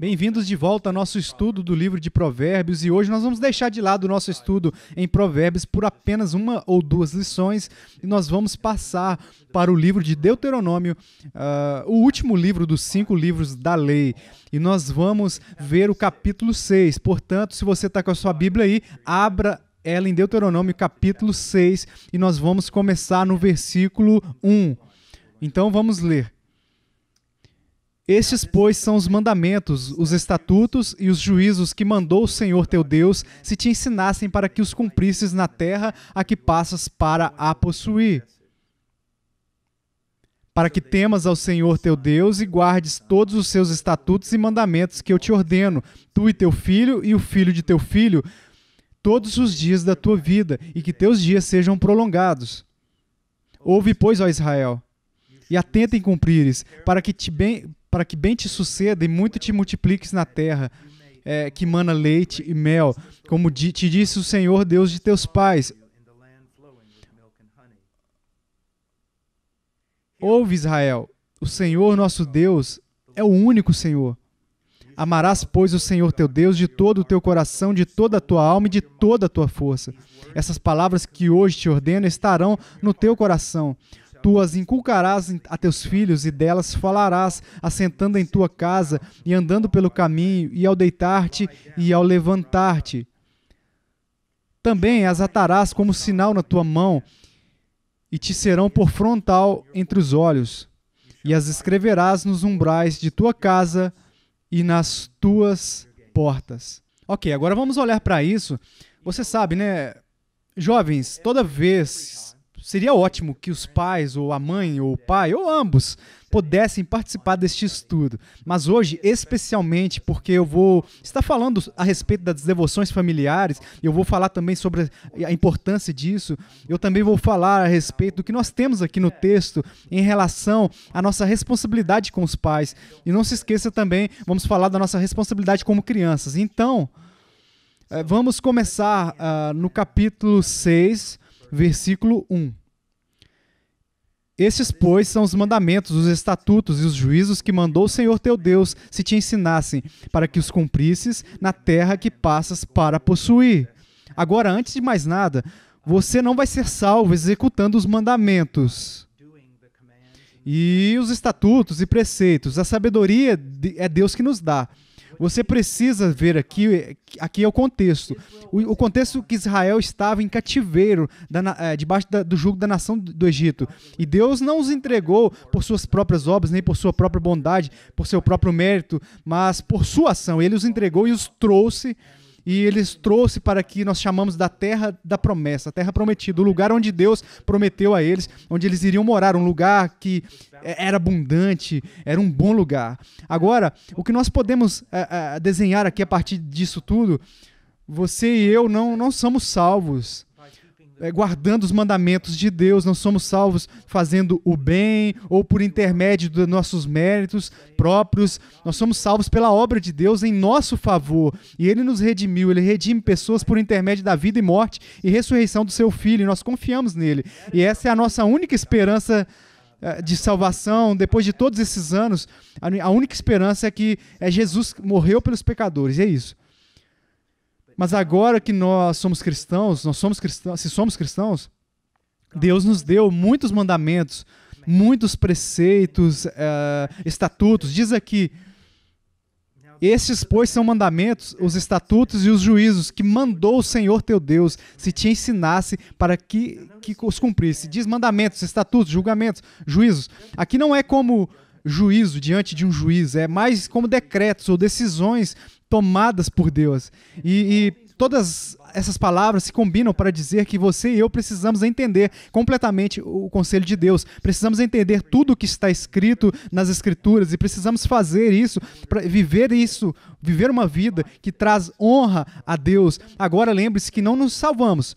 Bem-vindos de volta ao nosso estudo do livro de Provérbios e hoje nós vamos deixar de lado o nosso estudo em Provérbios por apenas uma ou duas lições e nós vamos passar para o livro de Deuteronômio, uh, o último livro dos cinco livros da lei. E nós vamos ver o capítulo 6. Portanto, se você está com a sua Bíblia aí, abra ela em Deuteronômio capítulo 6 e nós vamos começar no versículo 1. Então vamos ler. Estes, pois, são os mandamentos, os estatutos e os juízos que mandou o Senhor teu Deus se te ensinassem para que os cumprisses na terra a que passas para a possuir. Para que temas ao Senhor teu Deus e guardes todos os seus estatutos e mandamentos que eu te ordeno, tu e teu filho e o filho de teu filho, todos os dias da tua vida, e que teus dias sejam prolongados. Ouve, pois, ó Israel, e atenta em cumprires, para que, te bem, para que bem te suceda e muito te multipliques na terra, é, que mana leite e mel, como te disse o Senhor Deus de teus pais. Ouve, Israel, o Senhor nosso Deus é o único Senhor. Amarás, pois, o Senhor teu Deus de todo o teu coração, de toda a tua alma e de toda a tua força. Essas palavras que hoje te ordeno estarão no teu coração. Tu as inculcarás a teus filhos e delas falarás, assentando em tua casa e andando pelo caminho, e ao deitar-te e ao levantar-te. Também as atarás como sinal na tua mão, e te serão por frontal entre os olhos, e as escreverás nos umbrais de tua casa e nas tuas portas. Ok, agora vamos olhar para isso. Você sabe, né? Jovens, toda vez seria ótimo que os pais, ou a mãe, ou o pai, ou ambos, pudessem participar deste estudo. Mas hoje, especialmente porque eu vou estar falando a respeito das devoções familiares, eu vou falar também sobre a importância disso, eu também vou falar a respeito do que nós temos aqui no texto em relação à nossa responsabilidade com os pais. E não se esqueça também, vamos falar da nossa responsabilidade como crianças. Então, eh, vamos começar uh, no capítulo 6 versículo 1. Esses, pois, são os mandamentos, os estatutos e os juízos que mandou o Senhor teu Deus se te ensinassem, para que os cumprisses na terra que passas para possuir. Agora, antes de mais nada, você não vai ser salvo executando os mandamentos e os estatutos e preceitos. A sabedoria é Deus que nos dá. Você precisa ver aqui, aqui é o contexto. O, o contexto que Israel estava em cativeiro, da, é, debaixo da, do jugo da nação do Egito. E Deus não os entregou por suas próprias obras, nem por sua própria bondade, por seu próprio mérito, mas por sua ação. Ele os entregou e os trouxe e eles trouxe para que nós chamamos da terra da promessa, a terra prometida, o lugar onde Deus prometeu a eles, onde eles iriam morar, um lugar que é, era abundante, era um bom lugar. Agora, o que nós podemos é, é, desenhar aqui a partir disso tudo, você e eu não, não somos salvos é, guardando os mandamentos de Deus, não somos salvos fazendo o bem ou por intermédio dos nossos méritos próprios. Nós somos salvos pela obra de Deus em nosso favor. E Ele nos redimiu, Ele redime pessoas por intermédio da vida e morte e ressurreição do seu Filho. E nós confiamos nele. E essa é a nossa única esperança é, de salvação, depois de todos esses anos, a única esperança é que é Jesus morreu pelos pecadores, é isso. Mas agora que nós somos cristãos, nós somos cristãos, se somos cristãos, Deus nos deu muitos mandamentos, muitos preceitos, uh, estatutos. Diz aqui: estes, pois, são mandamentos, os estatutos e os juízos que mandou o Senhor teu Deus se te ensinasse para que, que os cumprisse. Diz mandamentos, estatutos, julgamentos, juízos. Aqui não é como juízo diante de um juiz, é mais como decretos ou decisões tomadas por Deus. E, e todas essas palavras se combinam para dizer que você e eu precisamos entender completamente o conselho de Deus. Precisamos entender tudo o que está escrito nas Escrituras e precisamos fazer isso, para viver isso, viver uma vida que traz honra a Deus. Agora lembre-se que não nos salvamos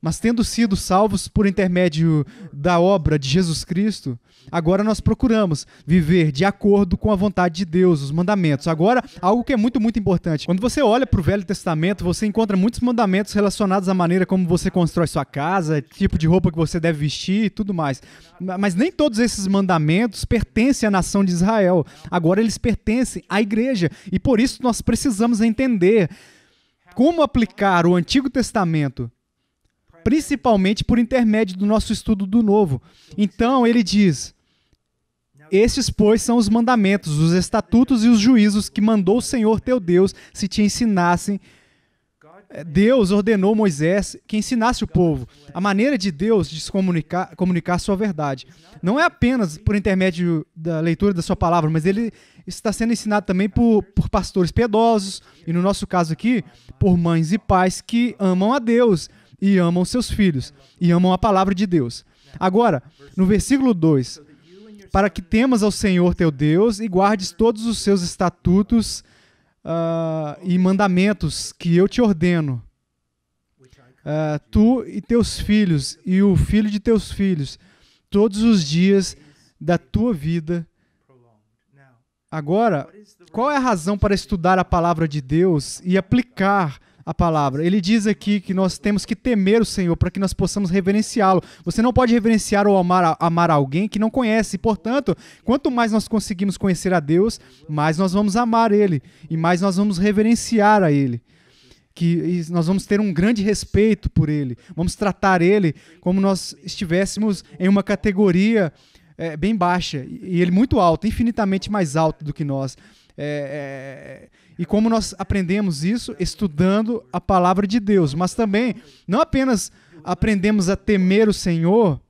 mas tendo sido salvos por intermédio da obra de Jesus Cristo, agora nós procuramos viver de acordo com a vontade de Deus, os mandamentos. Agora, algo que é muito, muito importante. Quando você olha para o Velho Testamento, você encontra muitos mandamentos relacionados à maneira como você constrói sua casa, tipo de roupa que você deve vestir e tudo mais. Mas nem todos esses mandamentos pertencem à nação de Israel. Agora eles pertencem à igreja. E por isso nós precisamos entender como aplicar o Antigo Testamento principalmente por intermédio do nosso estudo do Novo. Então ele diz: Estes, pois, são os mandamentos, os estatutos e os juízos que mandou o Senhor teu Deus se te ensinassem. É, Deus ordenou Moisés que ensinasse o povo a maneira de Deus de comunicar, comunicar sua verdade. Não é apenas por intermédio da leitura da sua palavra, mas ele está sendo ensinado também por, por pastores piedosos e, no nosso caso aqui, por mães e pais que amam a Deus e amam seus filhos, e amam a palavra de Deus. Agora, no versículo 2, para que temas ao Senhor teu Deus e guardes todos os seus estatutos uh, e mandamentos que eu te ordeno, uh, tu e teus filhos, e o filho de teus filhos, todos os dias da tua vida. Agora, qual é a razão para estudar a palavra de Deus e aplicar a palavra. Ele diz aqui que nós temos que temer o Senhor para que nós possamos reverenciá-lo. Você não pode reverenciar ou amar, amar alguém que não conhece. Portanto, quanto mais nós conseguimos conhecer a Deus, mais nós vamos amar Ele e mais nós vamos reverenciar a Ele que nós vamos ter um grande respeito por ele, vamos tratar ele como nós estivéssemos em uma categoria é, bem baixa e ele muito alto, infinitamente mais alto do que nós. É, é, e como nós aprendemos isso? Estudando a palavra de Deus. Mas também, não apenas aprendemos a temer o Senhor,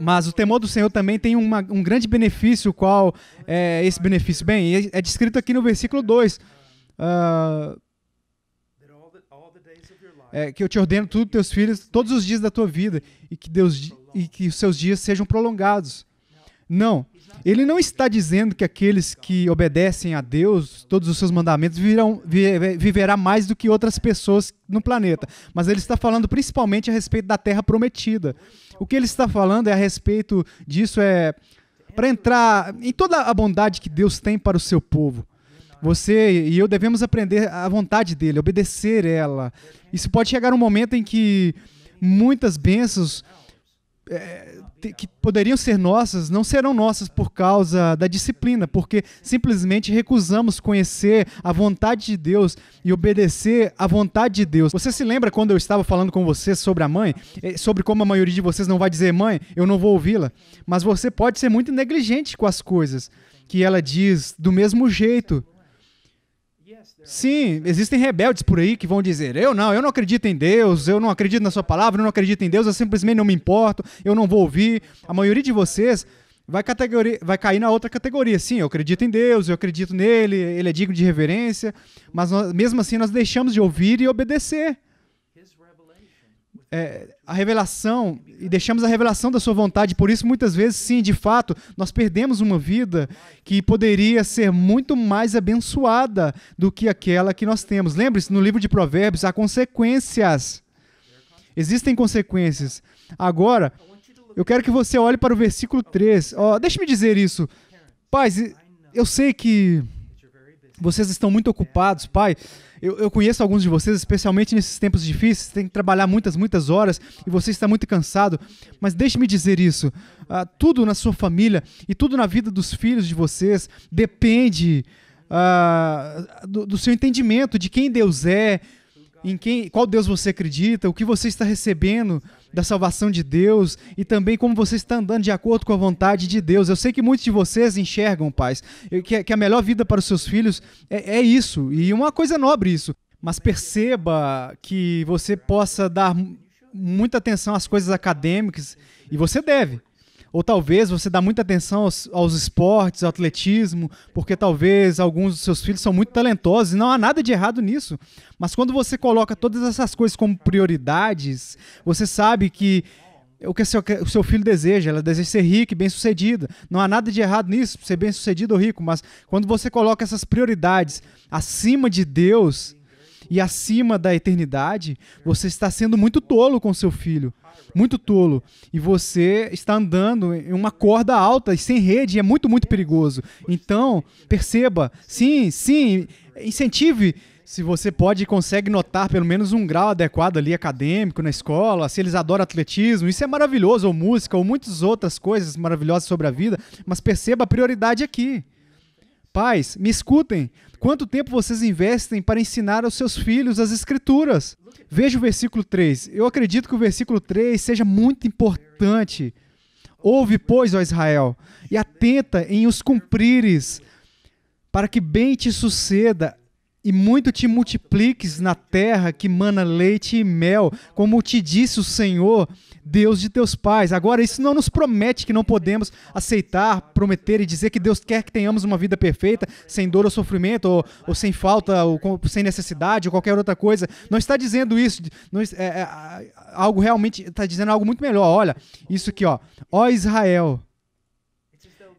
mas o temor do Senhor também tem uma, um grande benefício. Qual é esse benefício? Bem, é, é descrito aqui no versículo 2. Uh, ah, é, que eu te ordeno tudo teus filhos todos os dias da tua vida e que Deus e que os seus dias sejam prolongados não. Ele não está dizendo que aqueles que obedecem a Deus, todos os seus mandamentos, virão, viverá mais do que outras pessoas no planeta. Mas ele está falando principalmente a respeito da terra prometida. O que ele está falando é a respeito disso é para entrar em toda a bondade que Deus tem para o seu povo. Você e eu devemos aprender a vontade dele, obedecer ela. Isso pode chegar um momento em que muitas bênçãos é, que poderiam ser nossas não serão nossas por causa da disciplina, porque simplesmente recusamos conhecer a vontade de Deus e obedecer à vontade de Deus. Você se lembra quando eu estava falando com você sobre a mãe, é, sobre como a maioria de vocês não vai dizer mãe, eu não vou ouvi-la, mas você pode ser muito negligente com as coisas que ela diz do mesmo jeito. Sim, existem rebeldes por aí que vão dizer: eu não, eu não acredito em Deus, eu não acredito na sua palavra, eu não acredito em Deus, eu simplesmente não me importo, eu não vou ouvir. A maioria de vocês vai, categoria, vai cair na outra categoria. Sim, eu acredito em Deus, eu acredito nele, ele é digno de reverência, mas nós, mesmo assim nós deixamos de ouvir e obedecer é, a revelação e deixamos a revelação da sua vontade. Por isso, muitas vezes, sim, de fato, nós perdemos uma vida que poderia ser muito mais abençoada do que aquela que nós temos. Lembre-se, no livro de Provérbios, há consequências. Existem consequências. Agora, eu quero que você olhe para o versículo 3. Oh, Deixe-me dizer isso. paz eu sei que vocês estão muito ocupados, pai. Eu, eu, conheço alguns de vocês, especialmente nesses tempos difíceis, tem que trabalhar muitas, muitas horas e você está muito cansado. Mas deixe-me dizer isso: ah, tudo na sua família e tudo na vida dos filhos de vocês depende ah, do, do, seu entendimento de quem Deus é, em quem, qual Deus você acredita, o que você está recebendo da salvação de Deus e também como você está andando de acordo com a vontade de Deus. Eu sei que muitos de vocês enxergam, pais, eh, que, a melhor vida para os seus filhos é, é isso, e uma coisa nobre isso. Mas perceba que você possa dar muita atenção às coisas acadêmicas, e você deve. Ou talvez você dá muita atenção aos, aos, esportes, ao atletismo, porque talvez alguns dos seus filhos são muito talentosos e não há nada de errado nisso. Mas quando você coloca todas essas coisas como prioridades, você sabe que o que seu, o seu filho deseja, ela deseja ser rica e bem-sucedida. Não há nada de errado nisso, ser bem-sucedido ou rico, mas quando você coloca essas prioridades acima de Deus, e acima da eternidade, você está sendo muito tolo com seu filho. Muito tolo. E você está andando em uma corda alta e sem rede, e é muito, muito perigoso. Então, perceba, sim, sim, incentive se você pode e consegue notar pelo menos um grau adequado ali acadêmico na escola, se eles adoram atletismo, isso é maravilhoso, ou música, ou muitas outras coisas maravilhosas sobre a vida, mas perceba a prioridade aqui. Pais, me escutem. Quanto tempo vocês investem para ensinar aos seus filhos as Escrituras? Veja o versículo 3. Eu acredito que o versículo 3 seja muito importante. Ouve, pois, ó Israel, e atenta em os cumprires, para que bem te suceda e muito te multipliques na terra que mana leite e mel, como te disse o Senhor, Deus de teus pais. Agora, isso não nos promete que não podemos aceitar, prometer e dizer que Deus quer que tenhamos uma vida perfeita, sem dor ou sofrimento, ou, ou sem falta, ou com, sem necessidade, ou qualquer outra coisa. Não está dizendo isso. Não, é, é, algo realmente está dizendo algo muito melhor. Olha, isso aqui, ó. Ó Israel.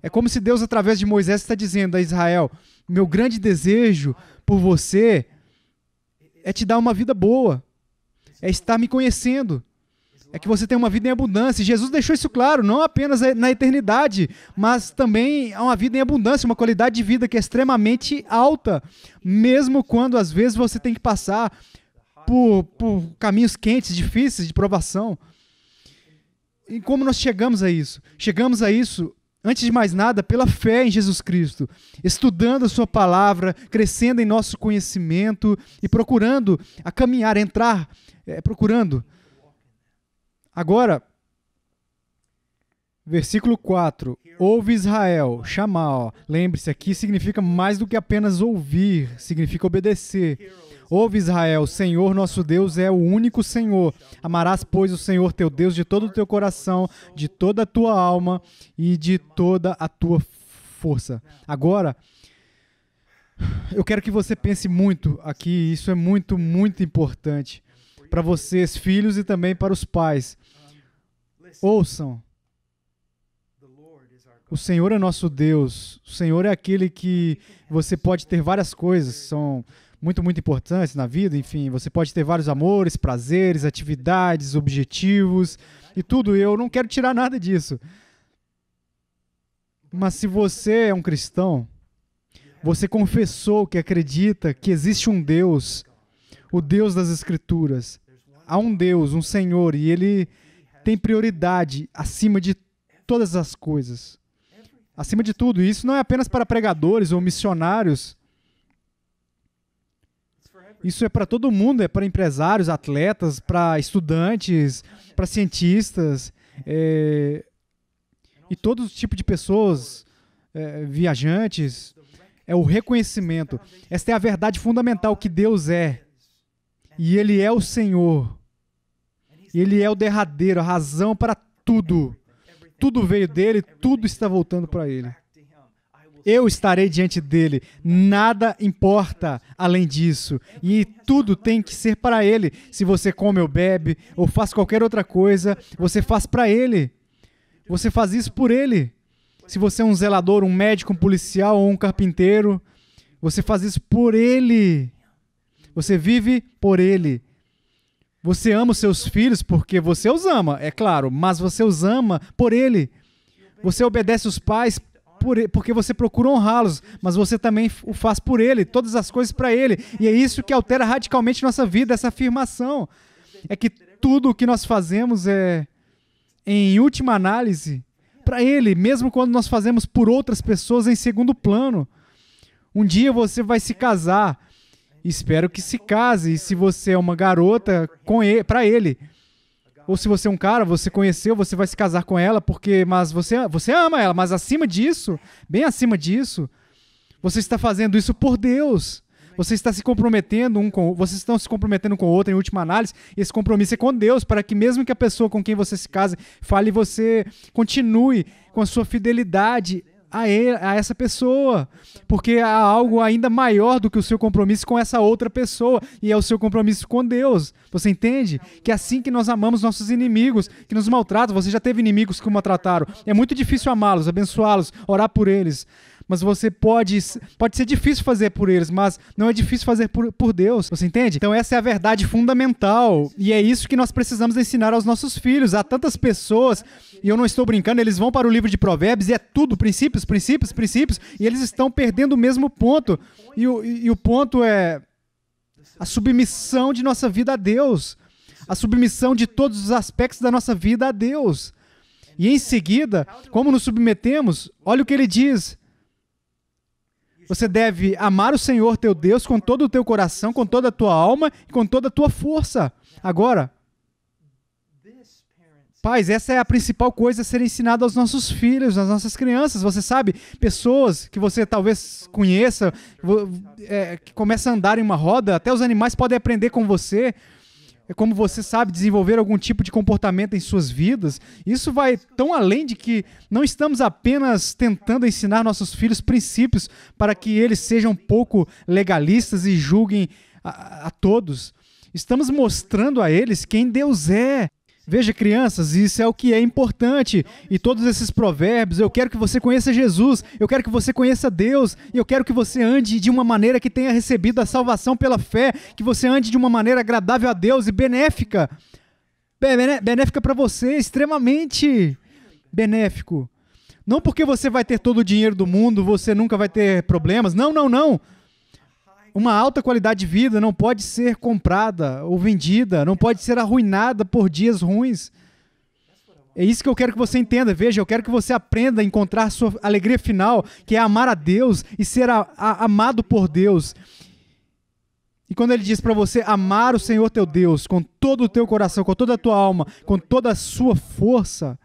É como se Deus, através de Moisés, está dizendo a Israel: meu grande desejo por você é te dar uma vida boa, é estar me conhecendo, é que você tem uma vida em abundância. Jesus deixou isso claro, não apenas na eternidade, mas também há uma vida em abundância, uma qualidade de vida que é extremamente alta, mesmo quando às vezes você tem que passar por, por caminhos quentes, difíceis, de provação. E como nós chegamos a isso? Chegamos a isso antes de mais nada, pela fé em Jesus Cristo, estudando a Sua palavra, crescendo em nosso conhecimento e procurando a caminhar, entrar, é, procurando. Agora, Versículo 4. Ouve Israel, chamar. Lembre-se, aqui significa mais do que apenas ouvir, significa obedecer. Ouve Israel, o Senhor nosso Deus é o único Senhor. Amarás, pois, o Senhor teu Deus de todo o teu coração, de toda a tua alma e de toda a tua força. Agora, eu quero que você pense muito aqui, isso é muito, muito importante para vocês, filhos, e também para os pais. Ouçam o Senhor é nosso Deus. O Senhor é aquele que você pode ter várias coisas, são muito, muito importantes na vida. Enfim, você pode ter vários amores, prazeres, atividades, objetivos e tudo. Eu não quero tirar nada disso. Mas se você é um cristão, você confessou que acredita que existe um Deus, o Deus das Escrituras. Há um Deus, um Senhor, e ele tem prioridade acima de todas as coisas. Acima de tudo, isso não é apenas para pregadores ou missionários. Isso é para todo mundo, é para empresários, atletas, para estudantes, para cientistas é, e todo tipo de pessoas, é, viajantes. É o reconhecimento. Esta é a verdade fundamental que Deus é. E Ele é o Senhor. Ele é o derradeiro, a razão para tudo tudo veio dele, tudo está voltando para ele. Eu estarei diante dele, nada importa além disso, e tudo tem que ser para ele. Se você come ou bebe, ou faz qualquer outra coisa, você faz para ele. Você faz isso por ele. Se você é um zelador, um médico, um policial ou um carpinteiro, você faz isso por ele. Você vive por ele. Você ama os seus filhos porque você os ama, é claro, mas você os ama por ele. Você obedece os pais porque você procura honrá-los, mas você também o faz por ele, todas as coisas para ele. E é isso que altera radicalmente nossa vida, essa afirmação. É que tudo o que nós fazemos é, em última análise, para ele, mesmo quando nós fazemos por outras pessoas em segundo plano. Um dia você vai se casar Espero que se case, se você é uma garota, com ele, para ele. Ou se você é um cara, você conheceu, você vai se casar com ela, porque mas você, você ama ela, mas acima disso, bem acima disso, você está fazendo isso por Deus. Você está se comprometendo um com, vocês estão se comprometendo com o outro em última análise. Esse compromisso é com Deus, para que mesmo que a pessoa com quem você se case fale, você continue com a sua fidelidade a, ele, a essa pessoa, porque há algo ainda maior do que o seu compromisso com essa outra pessoa, e é o seu compromisso com Deus. Você entende? Que é assim que nós amamos nossos inimigos, que nos maltratam, você já teve inimigos que o maltrataram, é muito difícil amá-los, abençoá-los, orar por eles mas você pode. Pode ser difícil fazer por eles, mas não é difícil fazer por, por Deus. Você entende? Então, essa é a verdade fundamental. E é isso que nós precisamos ensinar aos nossos filhos. Há tantas pessoas, e eu não estou brincando, eles vão para o livro de Provérbios e é tudo princípios, princípios, princípios, e eles estão perdendo o mesmo ponto. E o, e, e o ponto é a submissão de nossa vida a Deus, a submissão de todos os aspectos da nossa vida a Deus. E em seguida, como nos submetemos, olha o que ele diz. Você deve amar o Senhor teu Deus com todo o teu coração, com toda a tua alma e com toda a tua força. Agora, pais, essa é a principal coisa a ser ensinada aos nossos filhos, às nossas crianças. Você sabe, pessoas que você talvez conheça, é, que começa a andar em uma roda, até os animais podem aprender com você. É como você sabe, desenvolver algum tipo de comportamento em suas vidas, isso vai tão além de que não estamos apenas tentando ensinar nossos filhos princípios para que eles sejam pouco legalistas e julguem a, a todos. Estamos mostrando a eles quem Deus é Veja, crianças, isso é o que é importante. E todos esses provérbios, eu quero que você conheça Jesus, eu quero que você conheça Deus, eu quero que você ande de uma maneira que tenha recebido a salvação pela fé, que você ande de uma maneira agradável a Deus e benéfica. Benéfica para você, extremamente benéfico. Não porque você vai ter todo o dinheiro do mundo, você nunca vai ter problemas. Não, não, não. Uma alta qualidade de vida não pode ser comprada ou vendida, não pode ser arruinada por dias ruins. É isso que eu quero que você entenda. Veja, eu quero que você aprenda a encontrar sua alegria final, que é amar a Deus e ser a, a, amado por Deus. E quando ele diz para você amar o Senhor teu Deus com todo o teu coração, com toda a tua alma, com toda a sua força,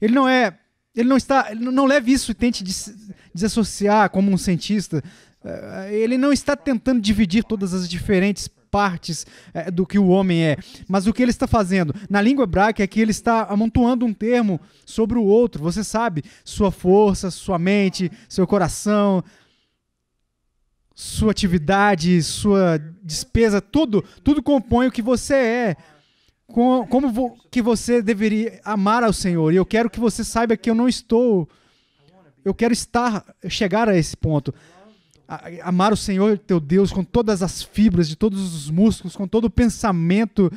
ele não é, ele não está, ele não leve isso e tente des, desassociar como um cientista é, ele não está tentando dividir todas as diferentes partes é, do que o homem é. Mas o que ele está fazendo? Na língua hebraica é que ele está amontoando um termo sobre o outro. Você sabe, sua força, sua mente, seu coração, sua atividade, sua despesa, tudo, tudo compõe o que você é. como que você deveria amar ao Senhor. E eu quero que você saiba que eu não estou. Eu quero estar, chegar a esse ponto amar o Senhor teu Deus com todas as fibras, de todos os músculos, com todo o pensamento,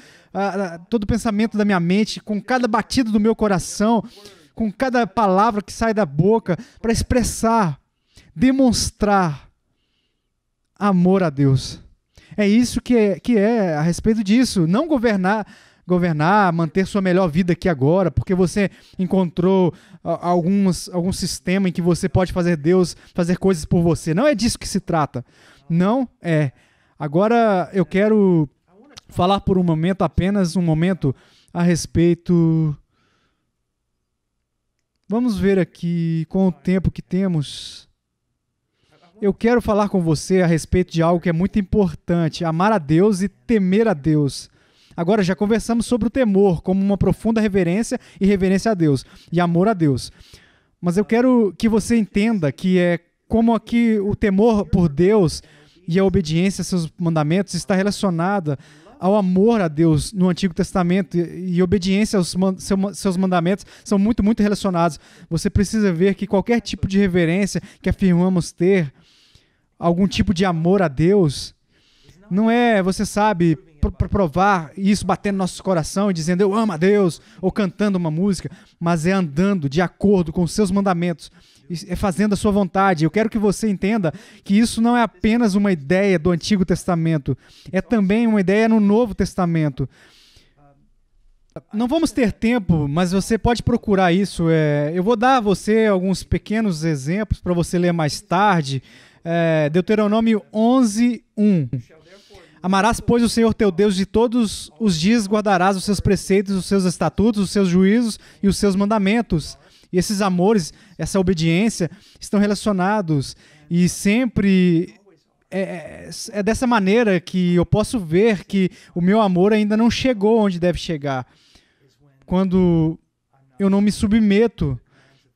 todo o pensamento da minha mente, com cada batida do meu coração, com cada palavra que sai da boca, para expressar, demonstrar amor a Deus. É isso que é, que é a respeito disso. Não governar governar, manter sua melhor vida aqui agora, porque você encontrou ah, alguns, algum sistema em que você pode fazer Deus fazer coisas por você. Não é disso que se trata. Não é. Agora eu quero falar por um momento, apenas um momento, a respeito. Vamos ver aqui com o tempo que temos. Eu quero falar com você a respeito de algo que é muito importante: amar a Deus e temer a Deus. Agora, já conversamos sobre o temor como uma profunda reverência e reverência a Deus e amor a Deus. Mas eu quero que você entenda que é como aqui o temor por Deus e a obediência a seus mandamentos está relacionada ao amor a Deus no Antigo Testamento e obediência aos seus mandamentos são muito, muito relacionados. Você precisa ver que qualquer tipo de reverência que afirmamos ter, algum tipo de amor a Deus, não é, você sabe, para provar isso batendo no nosso coração e dizendo eu amo a Deus, ou cantando uma música, mas é andando de acordo com os seus mandamentos, é fazendo a sua vontade. Eu quero que você entenda que isso não é apenas uma ideia do Antigo Testamento, é também uma ideia no Novo Testamento. Não vamos ter tempo, mas você pode procurar isso. É, eu vou dar a você alguns pequenos exemplos para você ler mais tarde. É, Deuteronômio 11, 1. Amarás, pois, o Senhor teu Deus de todos os dias, guardarás os seus preceitos, os seus estatutos, os seus juízos e os seus mandamentos. E esses amores, essa obediência, estão relacionados. E sempre é, é, é dessa maneira que eu posso ver que o meu amor ainda não chegou onde deve chegar. Quando eu não me submeto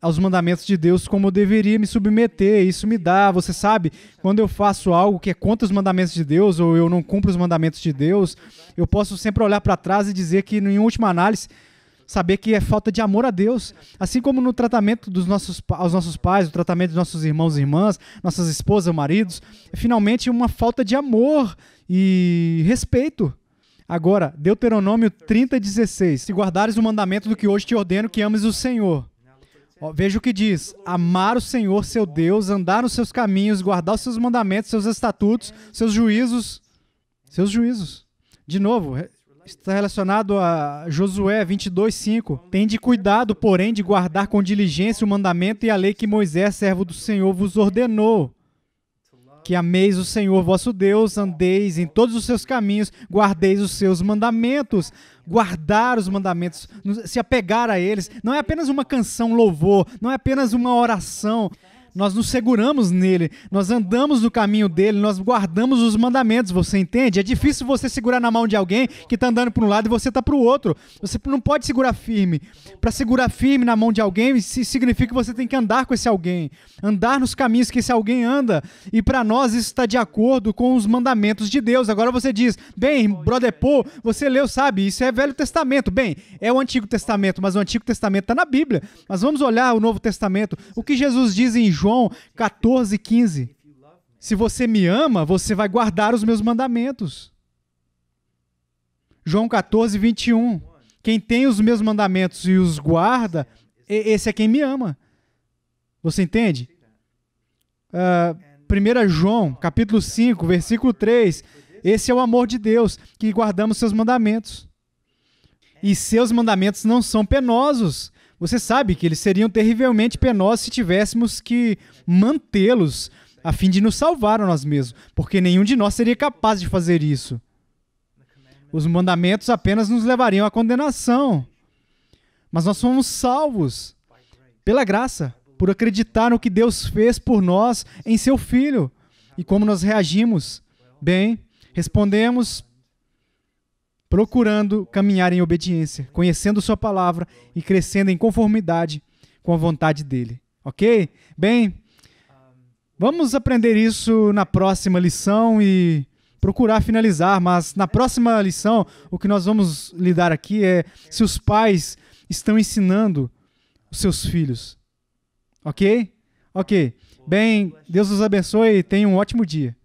aos mandamentos de Deus como eu deveria me submeter. Isso me dá, você sabe, quando eu faço algo que é contra os mandamentos de Deus ou eu não cumpro os mandamentos de Deus, eu posso sempre olhar para trás e dizer que, em última análise, saber que é falta de amor a Deus. Assim como no tratamento dos nossos, aos nossos pais, o tratamento dos nossos irmãos e irmãs, nossas esposas, maridos, é finalmente uma falta de amor e respeito. Agora, Deuteronômio 30, 16. Se guardares o mandamento do que hoje te ordeno, que ames o Senhor Ó, veja o que diz: amar o Senhor seu Deus, andar nos seus caminhos, guardar os seus mandamentos, seus estatutos, seus juízos. Seus juízos. De novo, está relacionado a Josué 22:5. Tende cuidado, porém, de guardar com diligência o mandamento e a lei que Moisés, servo do Senhor, vos ordenou, que ameis o Senhor vosso Deus, andeis em todos os seus caminhos, guardeis os seus mandamentos. Guardar os mandamentos, se apegar a eles, não é apenas uma canção louvor, não é apenas uma oração, nós nos seguramos nele, nós andamos no caminho dele, nós guardamos os mandamentos, você entende? É difícil você segurar na mão de alguém que está andando para um lado e você está para o outro. Você não pode segurar firme. Para segurar firme na mão de alguém, significa que você tem que andar com esse alguém, andar nos caminhos que esse alguém anda. E para nós isso está de acordo com os mandamentos de Deus. Agora você diz, bem, brother Paul, você leu, sabe, isso é Velho Testamento. Bem, é o Antigo Testamento, mas o Antigo Testamento está na Bíblia. Mas vamos olhar o Novo Testamento. O que Jesus diz em João 14, 15. Se você me ama, você vai guardar os meus mandamentos. João 14, 21. Quem tem os meus mandamentos e os guarda, esse é quem me ama. Você entende? Uh, ah, 1 João, capítulo 5, versículo 3. Esse é o amor de Deus, que guardamos seus mandamentos. E seus mandamentos não são penosos. Você sabe que eles seriam terrivelmente penosos se tivéssemos que mantê-los a fim de nos salvar a nós mesmos, porque nenhum de nós seria capaz de fazer isso. Os mandamentos apenas nos levariam à condenação. Mas nós fomos salvos pela graça, por acreditar no que Deus fez por nós em seu Filho. E como nós reagimos? Bem, respondemos procurando caminhar em obediência, conhecendo Sua palavra e crescendo em conformidade com a vontade dele. Ok? Bem, vamos aprender isso na próxima lição e procurar finalizar, mas na próxima lição, o que nós vamos lidar aqui é se os pais estão ensinando os seus filhos. Ok? Ok. Bem, Deus os abençoe e tenha um ótimo dia.